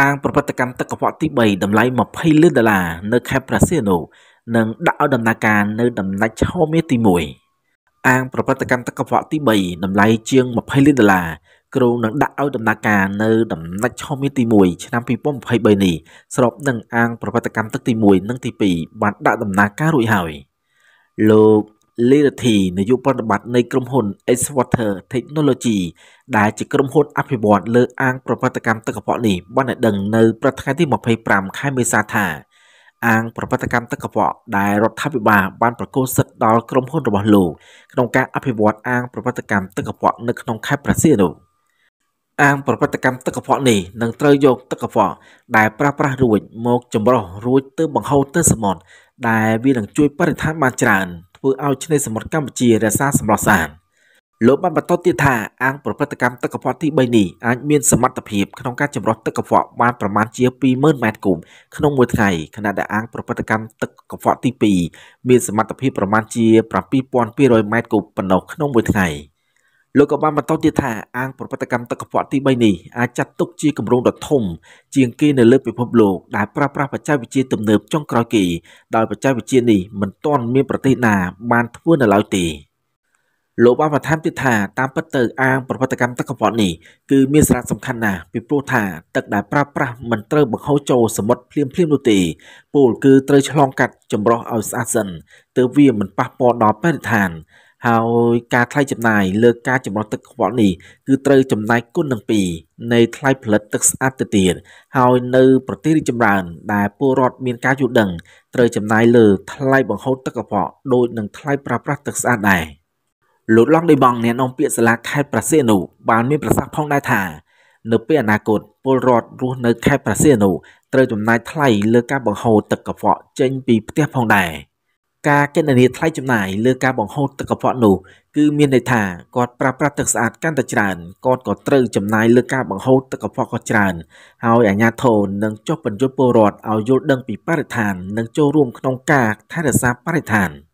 អាងប្រព្រឹត្តកម្មទឹកកខ្វក់ទី3តម្លៃ20លានដុល្លារនៅខេត្តប្រាស៊ីណូនិងដាក់ឲ្យដំណើរការ នៅដំណាច់ឆោមាសទី1អាងប្រព្រឹត្តកម្មទឹកកខ្វក់ទី3តម្លៃជាង20លានដុល្លារគ្រោងនឹងដាក់ឲ្យដំណើរការនៅ ដំណាច់ឆោមាសទី1ឆ្នាំ2023នេះស្របនឹងអាងប្រព្រឹត្តកម្មទឹកទី1និង ទី2បានដាក់ដំណើរការរួចហើយលោកលេរដ្ឋីនាយកប្រតិបត្តិនៃក្រុមហ៊ុន Exwater Technology ដែលជាក្រុមហ៊ុនអភិវឌ្ឍលើអាងប្រព្រឹត្តកម្មទឹកកខ្វក់នេះបានឲ្យដឹងនៅព្រឹកថ្ងៃទី25ខែមេសាថាអាងប្រព្រឹត្តកម្មទឹកកខ្វក់ដែលរដ្ឋាភិបាលបានប្រកាសសិទ្ធិដល់ក្រុមហ៊ុនរបស់លោកក្នុងការអភិវឌ្ឍអាងប្រព្រឹត្តកម្មទឹកកខ្វក់នៅក្នុងខេត្តប្រសៀននោះអាងប្រព្រឹត្តកម្មទឹកកខ្វក់នេះនឹងត្រូវយកទឹកកខ្វក់ដែលប្រើប្រាស់រួចមកចម្រោះរួចទៅបង្ហូរទៅសមុទ្រដែលវានឹងជួយបរិស្ថានបានច្រើន។ធ្វើឲ្យឆ្នេរសមុទ្រកម្ពុជារក្សាសម្រស់ស្អាតលោកបានបន្តទៀតថាអាងប្រព្រឹត្តកម្មទឹកកខ្វក់ទី3នេះអាចមានសមត្ថភាពក្នុងការចម្រោះទឹកកខ្វក់បានប្រមាណជា20000ម៉ែត្រគូបក្នុងមួយថ្ងៃខណៈដែលអាងប្រព្រឹត្តកម្មទឹកកខ្វក់ទី2មានសមត្ថភាពប្រមាណជា7200ម៉ែត្រគូបប៉ុណ្ណោះក្នុងមួយថ្ងៃ។លោកក៏បានបន្តទៀតថាអាងប្រព្រឹត្តកម្មទឹកកខ្វក់ទី3នេះអាចចាត់ទុកជាគម្រោងដ៏ធំជាងគេនៅលើពិភពលោកដែលប្រើប្រាស់បច្ចេកវិទ្យាទំនើបចុងក្រោយគេដោយបច្ចេកវិទ្យានេះមិនទាន់មានប្រទេសណាបានធ្វើនៅឡើយទេលោកបានបន្ថែមទៀតថាតាមពិតទៅអាងប្រព្រឹត្តកម្មទឹកកខ្វក់នេះគឺមានសារៈសំខាន់ណាស់ពីព្រោះថាទឹកដែលប្រើប្រាស់មិនត្រូវបង្ហូរចូលសមុទ្រភ្លាមភ្លាមនោះទេពោលគឺត្រូវឆ្លងកាត់ចម្រោះឲ្យស្អាតសិនទើបវាមិនប៉ះពាល់ដល់បរិស្ថានហើយការថ្លៃចំណាយលើការចម្រោះទឹកខ្វក់នេះគឺត្រូវចំណាយគុណនឹង2នៃថ្លៃផលិតទឹកស្អាតទៅទៀតហើយ នៅប្រទេសរីកចម្រើនដែលពលរដ្ឋមានការយល់ដឹងត្រូវចំណាយលើថ្លៃបង្ហូរទឹកកខ្វក់ដូចនឹងថ្លៃប្រើប្រាស់ទឹកស្អាតដែរលោកឡុងដីបងអ្នកនាំពាក្យសាលាខេត្តប្រសិទ្ធនុបានមានប្រសាសន៍ផងដែរថានៅពេលអនាគតពលរដ្ឋរស់នៅខេត្តប្រសិទ្ធនុត្រូវចំណាយថ្លៃលើការបង្ហូរទឹកកខ្វក់ចេញពីផ្ទះផងដែរ។ការគណនាថ្លៃចំណាយលើការបង្ហូតទឹកកខ្វក់នោះគឺមានន័យថាគាត់ប្រើប្រាស់ទឹកស្អាតកាន់តែច្រើនគាត់ក៏ត្រូវចំណាយលើការបង្ហូតទឹកកខ្វក់ក៏ច្រើនហើយអាជ្ញាធរនឹងចុះបញ្យលពលរដ្ឋឲ្យយល់ដឹងពីបរិស្ថាន និងចូលរួមក្នុងការថែរក្សាបរិស្ថាន។